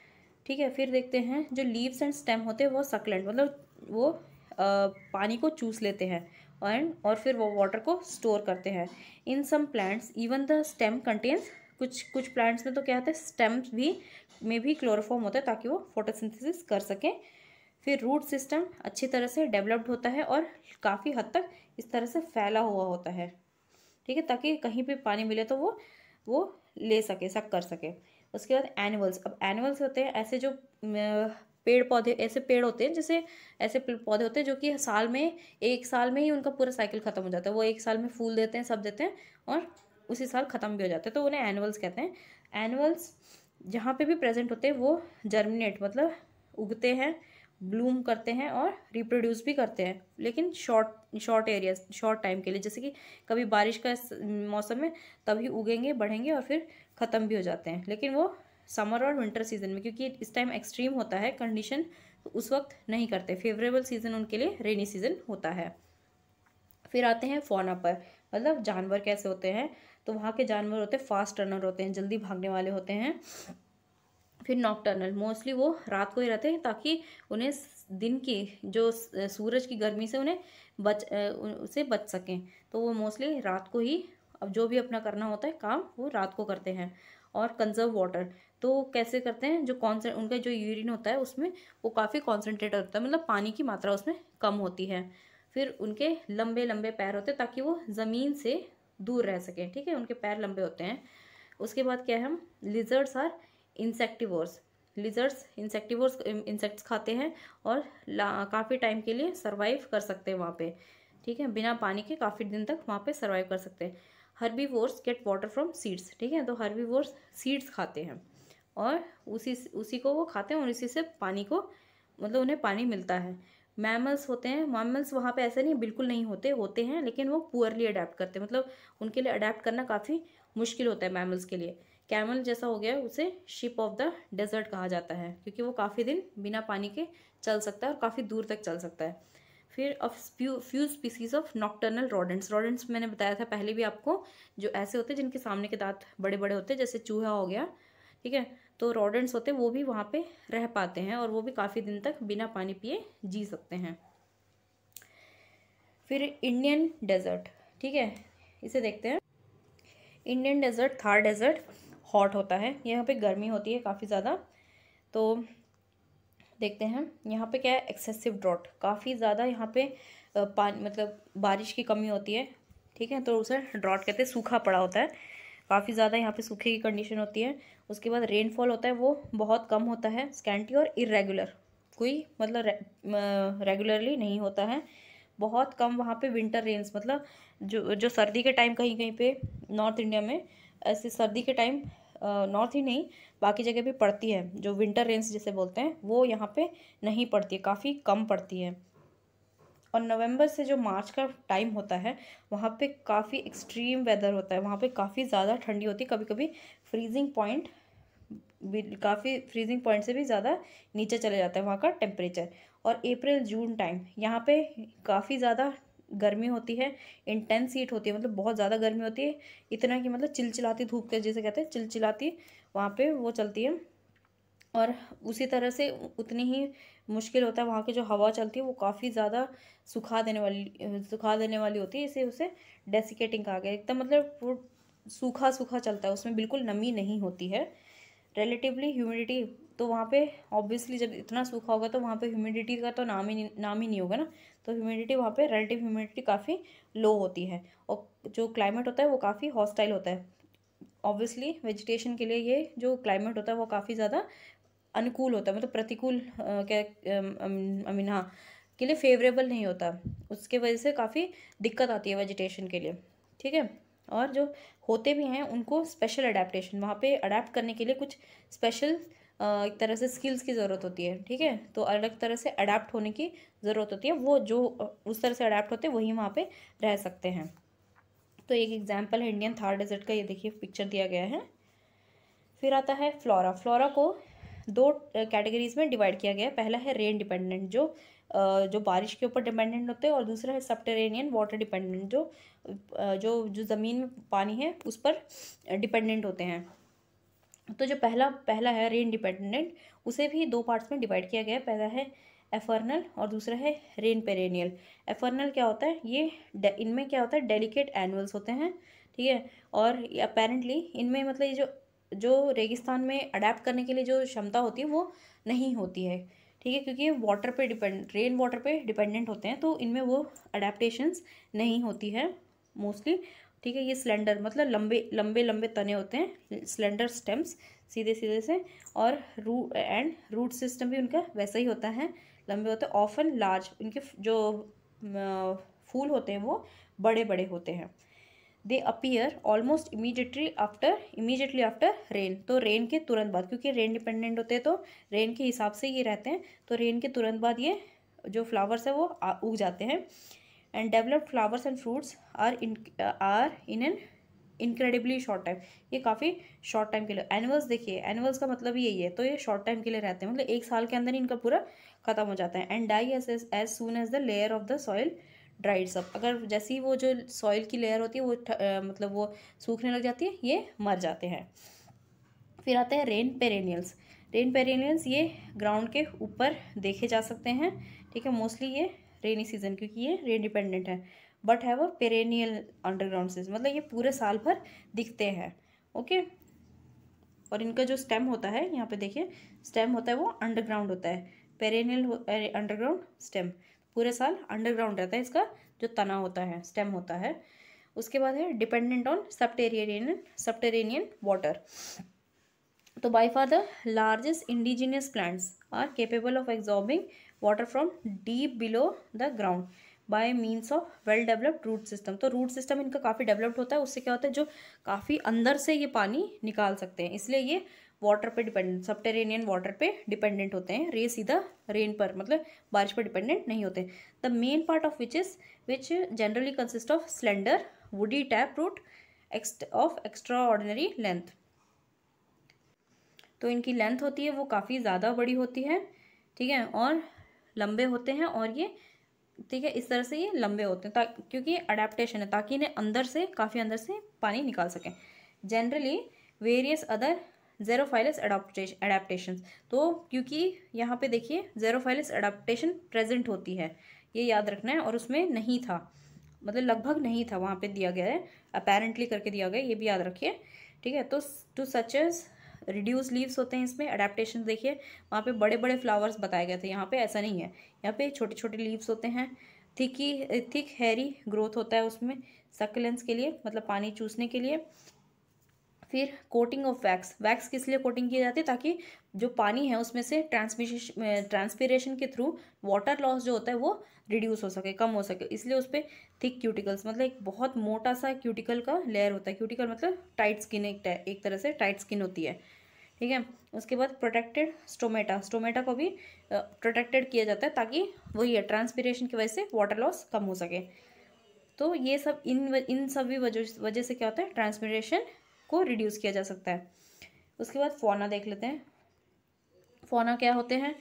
A: ठीक है फिर देखते हैं जो लीव्स एंड स्टेम होते हैं वो सकलेंट मतलब वो आ, पानी को चूस लेते हैं एंड और फिर वो वाटर को स्टोर करते हैं in some plants even the stem contains कुछ कुछ प्लांट्स में तो क्या होता है स्टेम्स भी में भी क्लोरोफॉर्म होता है ताकि वो फोटोसिंथेसिस कर सकें फिर रूट सिस्टम अच्छी तरह से डेवलप्ड होता है और काफ़ी हद तक इस तरह से फैला हुआ होता है ठीक है ताकि कहीं पे पानी मिले तो वो वो ले सके सक कर सके उसके बाद एनिमल्स अब एनिमल्स होते हैं ऐसे जो पेड़ पौधे ऐसे पेड़ होते हैं जैसे ऐसे पौधे होते हैं जो कि साल में एक साल में ही उनका पूरा साइकिल ख़त्म हो जाता है वो एक साल में फूल देते हैं सब देते हैं और उसी साल ख़त्म भी हो जाते हैं तो उन्हें एनिमल्स कहते हैं एनिमल्स जहाँ पे भी प्रेजेंट होते हैं वो जर्मिनेट मतलब उगते हैं ब्लूम करते हैं और रिप्रोड्यूस भी करते हैं लेकिन short short area short time के लिए जैसे कि कभी बारिश का मौसम में तभी उगेंगे बढ़ेंगे और फिर ख़त्म भी हो जाते हैं लेकिन वो समर और विंटर सीजन में क्योंकि इस टाइम एक्सट्रीम होता है कंडीशन तो उस वक्त नहीं करते फेवरेबल सीज़न उनके लिए रेनी सीज़न होता है फिर आते हैं फोना पर मतलब जानवर कैसे होते हैं तो वहाँ के जानवर होते हैं फास्ट रनर होते हैं जल्दी भागने वाले होते हैं फिर नॉकटर्नल मोस्टली वो रात को ही रहते हैं ताकि उन्हें दिन की जो सूरज की गर्मी से उन्हें बच उसे बच सकें तो वो मोस्टली रात को ही अब जो भी अपना करना होता है काम वो रात को करते हैं और कंजर्व वाटर तो कैसे करते हैं जो कॉन्सेंट उनका जो यूरिन होता है उसमें वो काफ़ी कॉन्सेंट्रेट होता है मतलब पानी की मात्रा उसमें कम होती है फिर उनके लंबे लंबे पैर होते हैं ताकि वो ज़मीन से दूर रह सकें ठीक है उनके पैर लंबे होते हैं उसके बाद क्या है हम lizards are insectivores lizards insectivores insects खाते हैं और काफ़ी टाइम के लिए सर्वाइव कर सकते हैं वहाँ पे ठीक है बिना पानी के काफ़ी दिन तक वहाँ पे सर्वाइव कर सकते हैं voles get water from seeds ठीक है तो हर्बीवोर्स सीड्स खाते हैं और उसी उसी को वो खाते हैं और इसी से पानी को मतलब उन्हें पानी मिलता है मैमल्स होते हैं मैमल्स वहाँ पे ऐसे नहीं बिल्कुल नहीं होते होते हैं लेकिन वो पुअरली अडेप्ट करते हैं मतलब उनके लिए अडेप्ट करना काफ़ी मुश्किल होता है मैमल्स के लिए कैमल जैसा हो गया उसे शिप ऑफ द डेजर्ट कहा जाता है क्योंकि वो काफ़ी दिन बिना पानी के चल सकता है और काफ़ी दूर तक चल सकता है फिर of few species of nocturnal rodents rodents मैंने बताया था पहले भी आपको जो ऐसे होते हैं जिनके सामने के दांत बड़े बड़े होते हैं जैसे चूहा हो गया ठीक है तो रोडेंट्स होते हैं वो भी वहाँ पे रह पाते हैं और वो भी काफ़ी दिन तक बिना पानी पिए जी सकते हैं फिर इंडियन डेजर्ट ठीक है इसे देखते हैं Indian desert Thar desert hot होता है यहाँ पे गर्मी होती है काफ़ी ज़्यादा तो देखते हैं यहाँ पे क्या है एक्सेसिव ड्रॉट काफ़ी ज़्यादा यहाँ पे पानी मतलब बारिश की कमी होती है ठीक है तो उसे ड्रॉट कहते हैं सूखा पड़ा होता है काफ़ी ज़्यादा यहाँ पे सूखे की कंडीशन होती है उसके बाद रेनफॉल होता है वो बहुत कम होता है स्कैंटी और इरेगुलर कोई मतलब रे, रेगुलरली नहीं होता है बहुत कम वहाँ पे विंटर रेन्स मतलब जो जो सर्दी के टाइम कहीं कहीं पे नॉर्थ इंडिया में ऐसे सर्दी के टाइम नॉर्थ ही नहीं बाकी जगह भी पड़ती है जो विंटर रेंस जिसे बोलते हैं वो यहाँ पे नहीं पड़ती है काफ़ी कम पड़ती है और नवंबर से जो मार्च का टाइम होता है वहाँ पे काफ़ी एक्सट्रीम वेदर होता है वहाँ पे काफ़ी ज़्यादा ठंडी होती है कभी कभी फ्रीजिंग पॉइंट काफ़ी फ्रीजिंग पॉइंट से भी ज़्यादा नीचे चले जाता है वहाँ का टेम्परेचर और अप्रैल जून टाइम यहाँ पे काफ़ी ज़्यादा गर्मी होती है इंटेंस हीट होती है मतलब बहुत ज़्यादा गर्मी होती है इतना कि मतलब चिलचिलाती धूप के जैसे कहते हैं चिलचिलाती वहाँ पे वो चलती है और उसी तरह से उतनी ही मुश्किल होता है वहाँ की जो हवा चलती है वो काफ़ी ज़्यादा सुखा देने वाली सुखा देने वाली होती है इसे उसे डेसिकेटिंग कहा गया एकदम मतलब वो सूखा सूखा चलता है उसमें बिल्कुल नमी नहीं होती है रिलेटिवली ह्यूमिडिटी तो वहाँ पे ऑब्वियसली जब इतना सूखा होगा तो वहाँ पे ह्यूमिडिटी का तो नाम ही नाम ही नहीं होगा ना तो ह्यूमिडिटी वहाँ पे रिलेटिव ह्यूमिडिटी काफ़ी लो होती है और जो क्लाइमेट होता है वो काफ़ी हॉस्टाइल होता है ऑब्वियसली वेजिटेशन के लिए ये जो क्लाइमेट होता है वो काफ़ी ज़्यादा अनुकूल होता है मतलब प्रतिकूल क्या आई मीन हाँ के लिए फेवरेबल नहीं होता उसके वजह से काफ़ी दिक्कत आती है वेजिटेशन के लिए ठीक है और जो होते भी हैं उनको स्पेशल अडेप्टशन वहाँ पे अडेप्ट करने के लिए कुछ स्पेशल एक तरह से स्किल्स की ज़रूरत होती है ठीक है तो अलग तरह से अडाप्ट होने की ज़रूरत होती है वो जो उस तरह से अडाप्ट होते हैं वही वहाँ पे रह सकते हैं तो एक एग्जाम्पल है इंडियन थार डेजर्ट का ये देखिए पिक्चर दिया गया है फिर आता है फ्लोरा फ्लोरा को दो कैटेगरीज में डिवाइड किया गया है पहला है रेन डिपेंडेंट जो जो बारिश के ऊपर डिपेंडेंट होते हैं और दूसरा है सबटेरेनियन वाटर डिपेंडेंट जो जो जो ज़मीन में पानी है उस पर डिपेंडेंट होते हैं तो जो पहला पहला है रे इंडिपेंडेंट उसे भी दो पार्ट्स में डिवाइड किया गया है पहला है एफर्नल और दूसरा है रेन पेरेनियल एफर्नल क्या होता है ये इनमें क्या होता है डेलिकेट एनुअल्स होते हैं ठीक है और अपेरेंटली इनमें मतलब ये जो जो रेगिस्तान में अडेप्ट करने के लिए जो क्षमता होती है वो नहीं होती है ठीक है क्योंकि ये वाटर पे डिपेंड रेन वाटर पे डिपेंडेंट होते हैं तो इनमें वो अडेप्टेशंस नहीं होती है मोस्टली ठीक है ये सिलेंडर मतलब लंबे लंबे लंबे तने होते हैं सिलेंडर स्टेम्स सीधे सीधे से और रू एंड रूट सिस्टम भी उनका वैसा ही होता है लंबे होते हैं ऑफन लार्ज उनके जो फूल होते हैं वो बड़े बड़े होते हैं they appear almost immediately after immediately after rain तो रेन के तुरंत बाद क्योंकि रेन डिपेंडेंट होते हैं तो रेन के हिसाब से ये रहते हैं तो रेन के तुरंत बाद ये जो फ्लावर्स है वो उग जाते हैं and developed flowers and fruits are in are in an incredibly short time ये काफ़ी शॉर्ट टाइम के लिए एनिवल्स देखिए एनिवल्स का मतलब यही है तो ये शॉर्ट टाइम के लिए रहते हैं मतलब एक साल के अंदर ही इनका पूरा खत्म हो जाता है and die as as as soon as the layer of the soil dries up अगर जैसे ही वो जो सॉइल की लेयर होती है वो थ, आ, मतलब वो सूखने लग जाती है ये मर जाते हैं फिर आते हैं रेन पेरेनियल्स रेन पेरेनियल्स ये ग्राउंड के ऊपर देखे जा सकते हैं ठीक है मोस्टली ये रेनी सीजन क्योंकि ये रेन डिपेंडेंट है but have a perennial underground season मतलब ये पूरे साल भर दिखते हैं ओके और इनका जो स्टेम होता है यहाँ पे देखिए स्टेम होता है वो अंडरग्राउंड होता है पेरेनियल अंडरग्राउंड स्टेम पूरे साल अंडरग्राउंड रहता है इसका जो तना होता है स्टेम होता है उसके बाद है dependent on subterranean subterranean water तो by far the largest indigenous plants are capable of absorbing water from deep below the ground by means of well developed root system तो रूट सिस्टम इनका काफ़ी developed होता है उससे क्या होता है जो काफ़ी अंदर से ये पानी निकाल सकते हैं इसलिए ये वाटर पे डिपेंडेंट सबटेरेनियन वाटर पे डिपेंडेंट होते हैं रे सीधा रेन पर मतलब बारिश पर डिपेंडेंट नहीं होते the main part of which is which generally consist of slender woody tap root of extraordinary length तो इनकी लेंथ होती है वो काफ़ी ज़्यादा बड़ी होती है ठीक है और लंबे होते हैं और ये ठीक है इस तरह से ये लंबे होते हैं क्योंकि अडेप्टेशन है ताकि इन्हें अंदर से काफ़ी अंदर से पानी निकाल सकें generally various other xerophilous adaptation तो क्योंकि यहाँ पे देखिए जेरोफाइलस अडेप्टेशन प्रेजेंट होती है ये याद रखना है और उसमें नहीं था मतलब लगभग नहीं था वहाँ पे दिया गया है अपेरेंटली करके दिया गया ये भी याद रखिए ठीक है तो टू सचेज रिड्यूस लीव्स होते हैं इसमें अडेप्टेशन देखिए वहाँ पे बड़े बड़े फ्लावर्स बताए गए थे यहाँ पे ऐसा नहीं है यहाँ पे छोटे छोटे लीव्स होते हैं थिकी थिक हैरी ग्रोथ होता है उसमें सकलेंस के लिए मतलब पानी चूसने के लिए फिर कोटिंग ऑफ वैक्स वैक्स किस लिए कोटिंग की जाती है ताकि जो पानी है उसमें से ट्रांसमिशन ट्रांसपीरेशन के थ्रू वाटर लॉस जो होता है वो रिड्यूस हो सके कम हो सके इसलिए उस पर थिक क्यूटिकल्स मतलब एक बहुत मोटा सा क्यूटिकल का लेयर होता है क्यूटिकल मतलब टाइट स्किन एक एक तरह से टाइट स्किन होती है ठीक है उसके बाद प्रोटेक्टेड स्टोमेटा स्टोमेटा को भी प्रोटेक्टेड किया जाता है ताकि वही है ट्रांसपीरेशन की वजह से वाटर लॉस कम हो सके तो ये सब इन इन सभी वजह से क्या होता है ट्रांसपीरेशन को रिड्यूस किया जा सकता है उसके बाद फोना देख लेते हैं फोना क्या होते हैं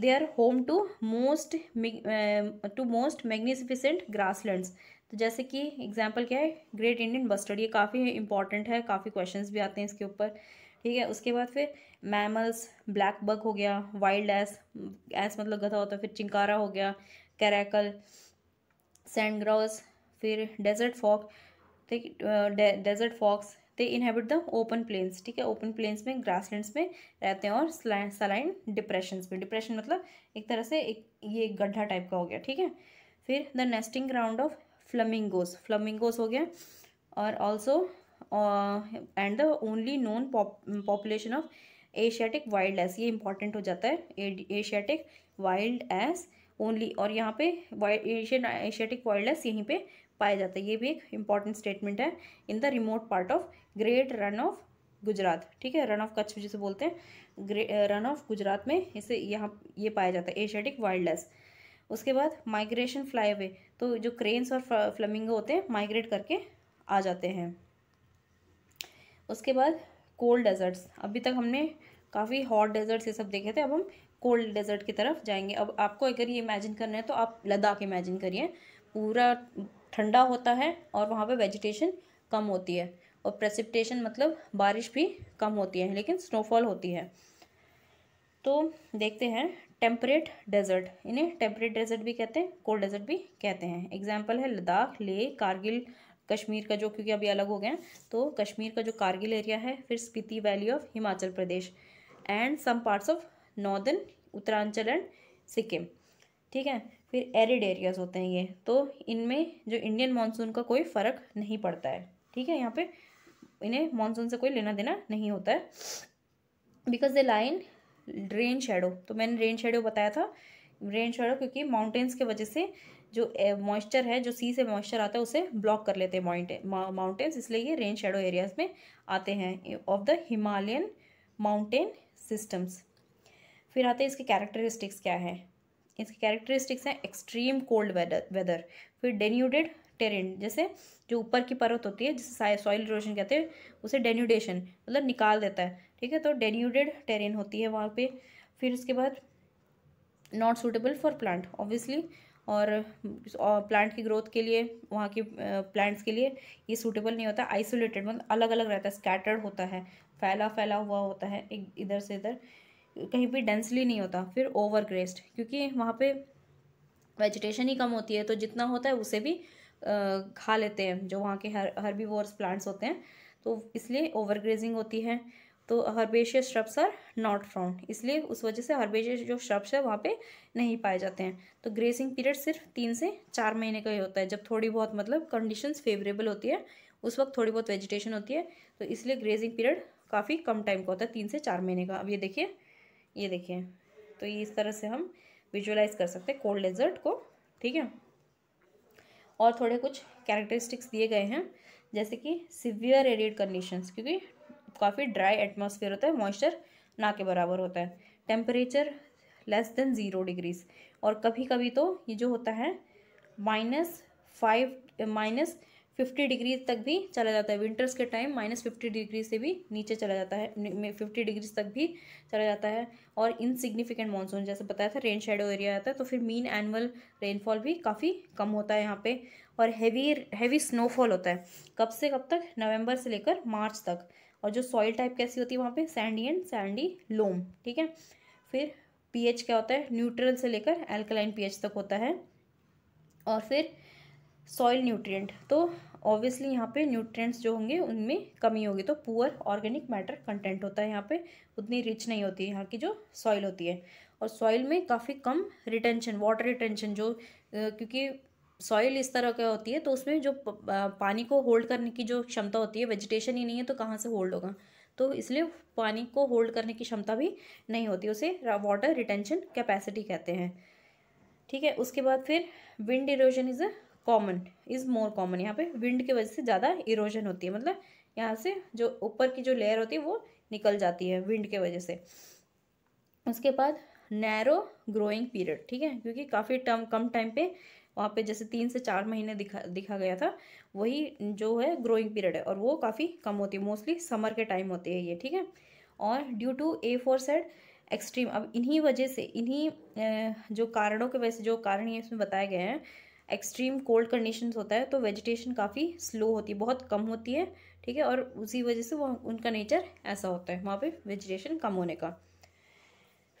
A: they are home to most to most magnificent grasslands तो जैसे कि एग्जाम्पल क्या है ग्रेट इंडियन बस्टर्ड ये काफ़ी इंपॉर्टेंट है काफ़ी क्वेश्चंस भी आते हैं इसके ऊपर ठीक है उसके बाद फिर मैमल्स ब्लैक बग हो गया वाइल्ड एस एस मतलब गधा होता है फिर चिंकारा हो गया कैरेकल सैंड फिर डेजर्ट फॉक ठीक desert fox they inhabit the open plains ठीक है ओपन प्लेन्स में ग्रासलैंड्स में रहते हैं और सलाइन डिप्रेशन में डिप्रेशन मतलब एक तरह से एक ये गड्ढा टाइप का हो गया ठीक है फिर the nesting ground of flamingos flamingos हो गया और also and the only known population of Asiatic wild ass ये इंपॉर्टेंट हो जाता है एशियाटिक वाइल्ड एस ओनली और यहाँ पे एशियन एशियाटिक वाइल्ड एस यहीं पे पाया जाता है ये भी एक इंपॉर्टेंट स्टेटमेंट है in the remote part of Great Rann of Gujarat ठीक है रन ऑफ कच्छ जिसे बोलते हैं रन ऑफ गुजरात में इसे यहाँ ये पाया जाता है एशियाटिक वाइल्ड एस उसके बाद माइग्रेशन फ्लाई अवे तो जो क्रेन्स और फ्लमिंग होते हैं माइग्रेट करके आ जाते हैं उसके बाद कोल्ड डेजर्ट्स अभी तक हमने काफ़ी हॉट डेजर्ट्स ये सब देखे थे अब हम कोल्ड डेजर्ट की तरफ जाएंगे अब आपको अगर ये इमेजिन करना है तो आप लद्दाख इमेजिन करिए पूरा ठंडा होता है और वहाँ पे वेजिटेशन कम होती है और प्रेसिपिटेशन मतलब बारिश भी कम होती है लेकिन स्नोफॉल होती है तो देखते हैं टेम्परेट डेजर्ट इन्हें टेम्परेट डेजर्ट भी कहते हैं कोल्ड डेजर्ट भी कहते हैं एग्जाम्पल है लद्दाख लेह कारगिल कश्मीर का जो क्योंकि अभी अलग हो गए हैं तो कश्मीर का जो कारगिल एरिया है फिर Spiti valley of Himachal Pradesh and some parts of northern Uttaranchal and Sikkim ठीक है फिर एरिड एरियाज होते हैं ये तो इनमें जो इंडियन मानसून का कोई फ़र्क नहीं पड़ता है ठीक है यहाँ पे इन्हें मानसून से कोई लेना देना नहीं होता है because the line rain shadow तो मैंने रेन शेडो बताया था रेन शेडो क्योंकि माउंटेन्स के वजह से जो मॉइस्चर है जो सी से मॉइस्चर आता है उसे ब्लॉक कर लेते हैं माउंटेन्स इसलिए ये रेन शेडो एरियाज में आते हैं of the Himalayan mountain systems फिर आते हैं इसके कैरेक्टरिस्टिक्स क्या है इसके कैरेक्टरिस्टिक्स हैं एक्सट्रीम कोल्ड वेदर वेदर फिर डेन्यूडेड टेरेन जैसे जो ऊपर की पर्वत होती है जिसे सॉइल इरोजन कहते हैं उसे डेन्यूडेशन मतलब निकाल देता है ठीक है तो डेन्यूडेड टेरेन होती है वहाँ पे फिर उसके बाद not suitable for plant obviously और प्लांट की ग्रोथ के लिए वहाँ के प्लांट्स के लिए ये सूटेबल नहीं होता आइसोलेटेड मतलब अलग अलग रहता है स्कैटर्ड होता है फैला फैला हुआ होता है एक इधर से इधर कहीं पे डेंसली नहीं होता फिर ओवर ग्रेस्ड क्योंकि वहाँ पे वेजिटेशन ही कम होती है तो जितना होता है उसे भी खा लेते हैं जो वहाँ के हर वोर्स प्लांट्स होते हैं तो इसलिए ओवर ग्रेजिंग होती है तो herbaceous shrubs are not found इसलिए उस वजह से हर्बेशियस जो श्रब्स है वहाँ पे नहीं पाए जाते हैं तो ग्रेसिंग पीरियड सिर्फ तीन से चार महीने का ही होता है जब थोड़ी बहुत मतलब कंडीशंस फेवरेबल होती है उस वक्त थोड़ी बहुत वेजिटेशन होती है तो इसलिए ग्रेजिंग पीरियड काफ़ी कम टाइम का होता है तीन से चार महीने का अब ये देखिए ये देखिए तो ये इस तरह से हम विजुअलाइज कर सकते हैं कोल्ड डेजर्ट को ठीक है और थोड़े कुछ कैरेक्टरिस्टिक्स दिए गए हैं जैसे कि सिवियर एरिड कंडीशंस क्योंकि काफ़ी ड्राई एटमोसफियर होता है मॉइस्चर ना के बराबर होता है temperature less than zero degrees और कभी कभी तो ये जो होता है minus five minus fifty degree तक भी चला जाता है विंटर्स के टाइम माइनस फिफ्टी डिग्री से भी नीचे चला जाता है फिफ्टी डिग्री तक भी चला जाता है और इनसिग्निफिकेंट मानसून जैसे बताया था रेन शेडो एरिया आता है तो फिर मीन एनुअल रेनफॉल भी काफ़ी कम होता है यहाँ पे और हैवी हैवी स्नोफॉल होता है कब से कब तक नवंबर से लेकर मार्च तक और जो सॉइल टाइप कैसी होती है वहाँ पे सैंडी एंड सैंडी लोम ठीक है फिर पीएच क्या होता है न्यूट्रल से लेकर एल्कलाइन पीएच तक होता है और फिर सॉइल न्यूट्रिएंट तो ऑब्वियसली यहाँ पे न्यूट्रिएंट्स जो होंगे उनमें कमी होगी तो पुअर ऑर्गेनिक मैटर कंटेंट होता है यहाँ पे उतनी रिच नहीं होती है यहाँ की जो सॉइल होती है और सॉइल में काफ़ी कम रिटेंशन वाटर रिटेंशन जो क्योंकि सॉइल इस तरह का होती है तो उसमें जो पानी को होल्ड करने की जो क्षमता होती है वेजिटेशन ही नहीं है तो कहाँ से होल्ड होगा तो इसलिए पानी को होल्ड करने की क्षमता भी नहीं होती उसे वाटर रिटेंशन कैपेसिटी कहते हैं ठीक है उसके बाद फिर wind erosion is a common is more common यहाँ पे विंड की वजह से ज़्यादा इरोजन होती है मतलब यहाँ से जो ऊपर की जो लेयर होती है वो निकल जाती है विंड के वजह से उसके बाद नैरो ग्रोइंग पीरियड ठीक है क्योंकि काफ़ी टर्म कम टाइम पे वहाँ पे जैसे तीन से चार महीने दिखा दिखा गया था वही जो है ग्रोइंग पीरियड है और वो काफ़ी कम होती है मोस्टली समर के टाइम होते हैं ये ठीक है और due to aforesaid extreme अब इन्हीं वजह से इन्हीं जो कारणों के वजह से जो कारण ये इसमें बताए गए हैं एक्सट्रीम कोल्ड कंडीशन होता है तो वेजिटेशन काफ़ी स्लो होती है बहुत कम होती है ठीक है और उसी वजह से वो उनका नेचर ऐसा होता है वहाँ पर वेजिटेशन कम होने का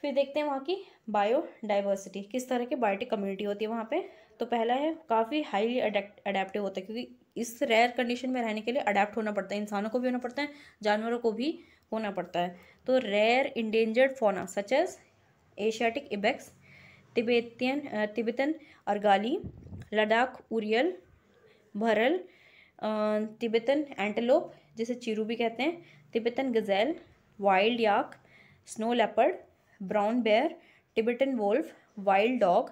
A: फिर देखते हैं वहाँ की बायोडाइवर्सिटी किस तरह की बायोटिक कम्युनिटी होती है वहाँ पे तो पहला है काफ़ी हाईली अडेप्टिव होता है क्योंकि इस रेयर कंडीशन में रहने के लिए अडेप्ट होना पड़ता है इंसानों को भी होना पड़ता है जानवरों को भी होना पड़ता है तो rare endangered fauna such as Asiatic ibex Tibetan Tibetan argali Ladakh urial bharal Tibetan antelope जिसे चिरू भी कहते हैं Tibetan gazelle wild yak snow leopard brown bear Tibetan wolf wild dog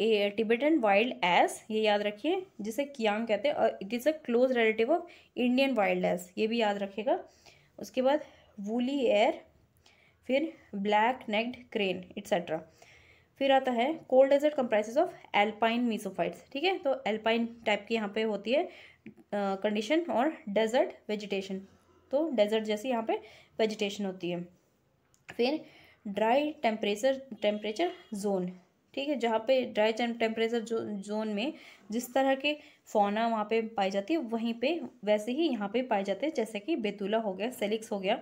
A: a Tibetan wild ass ये याद रखिए जिसे कियांग कहते हैं और it is a close relative of Indian wild ass ये भी याद रखेगा उसके बाद वूली एयर फिर ब्लैक नेक्ड क्रेन एट्सेट्रा फिर आता है cold desert comprises of alpine mesophytes ठीक है तो एल्पाइन टाइप की यहाँ पे होती है कंडीशन और डेजर्ट वेजिटेशन तो डेजर्ट जैसी यहाँ पे वेजिटेशन होती है फिर ड्राई टेम्परेचर टेम्परेचर जोन ठीक है जहाँ पे ड्राई टेम्परेचर जो जोन में जिस तरह के फोना वहाँ पे पाई जाती है वहीं पे वैसे ही यहाँ पे पाए जाते हैं जैसे कि बेतुला हो गया सेलिक्स हो गया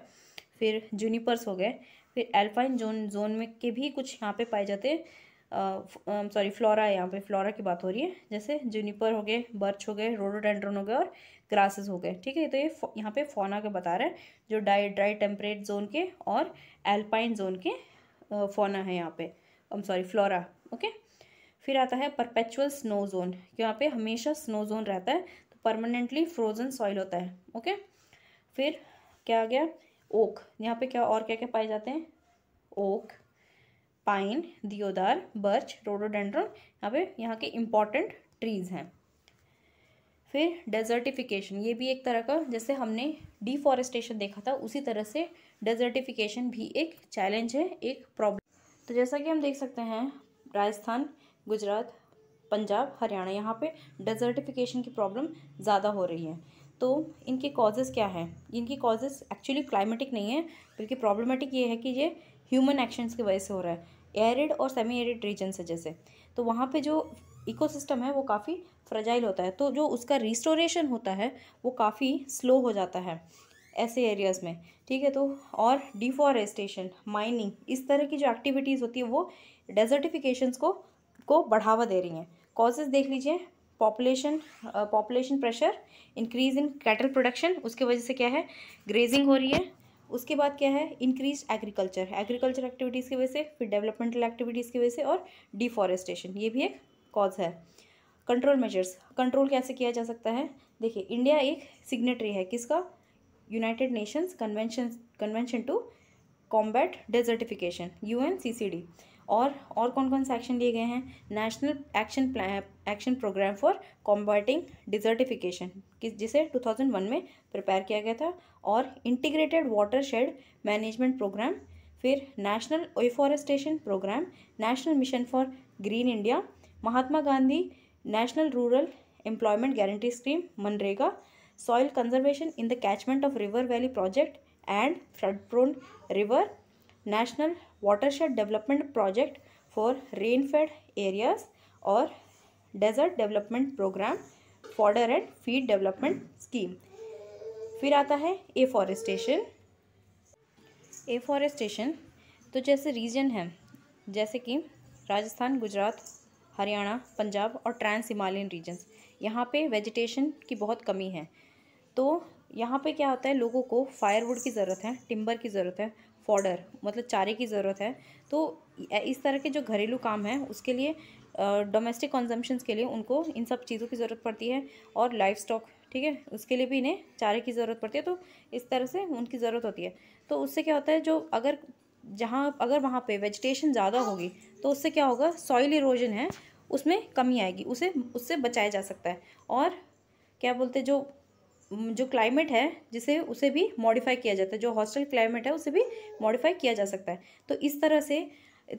A: फिर जूनिपर्स हो गए फिर एल्पाइन जोन जोन में के भी कुछ यहाँ पे पाए जाते हैं सॉरी फ्लोरा है यहाँ पे फ्लोरा की बात हो रही है जैसे जूनिपर हो गए बर्च हो गए रोडोडेंड्रोन हो गए और ग्रासेस हो गए ठीक है तो ये यह यहाँ पे फोना के बता रहे हैं जो डाई ड्राई टेम्परेट जोन के और एल्पाइन जोन के फोना है यहाँ पे आई सॉरी फ्लोरा ओके फिर आता है परपेचुअल स्नो जोन यहाँ पे हमेशा स्नो जोन रहता है तो परमानेंटली फ्रोजन सॉइल होता है ओके फिर क्या आ गया ओक यहाँ पे क्या और क्या क्या पाए जाते हैं oak pine deodar birch rhododendron यहाँ पे यहाँ के इम्पॉर्टेंट ट्रीज़ हैं फिर डेजर्टिफिकेशन ये भी एक तरह का जैसे हमने डिफॉरेस्टेशन देखा था उसी तरह से डेजर्टिफिकेशन भी एक चैलेंज है एक प्रॉब्लम तो जैसा कि हम देख सकते हैं राजस्थान गुजरात पंजाब हरियाणा यहाँ पे डेजर्टिफिकेशन की प्रॉब्लम ज़्यादा हो रही है तो इनके कॉजेज़ क्या हैं इनकी कॉजेज़ एक्चुअली क्लाइमेटिक नहीं है बल्कि प्रॉब्लमेटिक ये है कि ये ह्यूमन एक्शंस की वजह से हो रहा है एयरिड और सेमी एरिड रीजन से जैसे तो वहाँ पे जो इकोसिस्टम है वो काफ़ी फ्रजाइल होता है तो जो उसका रिस्टोरेशन होता है वो काफ़ी स्लो हो जाता है ऐसे एरियाज़ में ठीक है तो और डिफॉरेस्टेशन माइनिंग इस तरह की जो एक्टिविटीज़ होती है वो डेजर्टिफिकेशन को को बढ़ावा दे रही हैं कॉजेज देख लीजिए population population pressure increase in cattle production उसके वजह से क्या है ग्रेजिंग हो रही है उसके बाद क्या है इंक्रीज एग्रीकल्चर एग्रीकल्चर एक्टिविटीज़ की वजह से फिर डेवलपमेंटल एक्टिविटीज़ की वजह से और डिफॉरेस्टेशन ये भी एक कॉज है कंट्रोल मेजर्स कंट्रोल कैसे किया जा सकता है देखिए इंडिया एक सिग्नेटरी है किसका United Nations convention convention to combat desertification U N C C D और और कौन कौन से एक्शन लिए गए हैं national action action programme for combating desertification किस जिसे 2001 में प्रिपेयर किया गया था और integrated watershed management programme फिर national afforestation programme national mission for green India Mahatma Gandhi national rural employment guarantee scheme मनरेगा soil conservation in the catchment of river valley project and flood prone river national shed development project for rainfed areas और desert development programme fodder and feed development scheme फिर आता है afforestation afforestation तो जैसे reason है जैसे कि राजस्थान गुजरात हरियाणा पंजाब और ट्रांस हिमालयन रीजन्स यहाँ पे वेजिटेशन की बहुत कमी है तो यहाँ पे क्या होता है लोगों को फायरवुड की ज़रूरत है टिम्बर की ज़रूरत है पाउडर मतलब चारे की ज़रूरत है तो इस तरह के जो घरेलू काम हैं उसके लिए डोमेस्टिक कंजम्पशंस के लिए उनको इन सब चीज़ों की ज़रूरत पड़ती है और लाइफ स्टॉक ठीक है उसके लिए भी इन्हें चारे की ज़रूरत पड़ती है तो इस तरह से उनकी ज़रूरत होती है तो उससे क्या होता है जो अगर जहाँ अगर वहाँ पे वेजिटेशन ज़्यादा होगी तो उससे क्या होगा सॉइल इरोजन है उसमें कमी आएगी उसे उससे बचाया जा सकता है और क्या बोलते जो जो क्लाइमेट है जिसे उसे भी मॉडिफाई किया जाता है जो हॉस्टल क्लाइमेट है उसे भी मॉडिफाई किया जा सकता है तो इस तरह से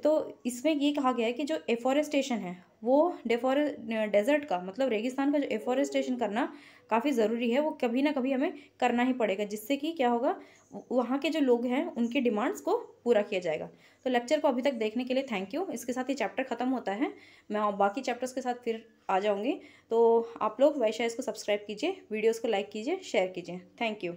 A: तो इसमें ये कहा गया है कि जो एफॉरेस्टेशन है वो डेफॉरे डेजर्ट का मतलब रेगिस्तान का जो एफॉरेस्टेशन करना काफ़ी ज़रूरी है वो कभी ना कभी हमें करना ही पड़ेगा जिससे कि क्या होगा वहाँ के जो लोग हैं उनके डिमांड्स को पूरा किया जाएगा तो लेक्चर को अभी तक देखने के लिए थैंक यू इसके साथ ये चैप्टर ख़त्म होता है मैं बाकी चैप्टर्स के साथ फिर आ जाऊँगी तो आप लोग वैशा इसको सब्सक्राइब कीजिए वीडियोज़ को लाइक कीजिए शेयर कीजिए थैंक यू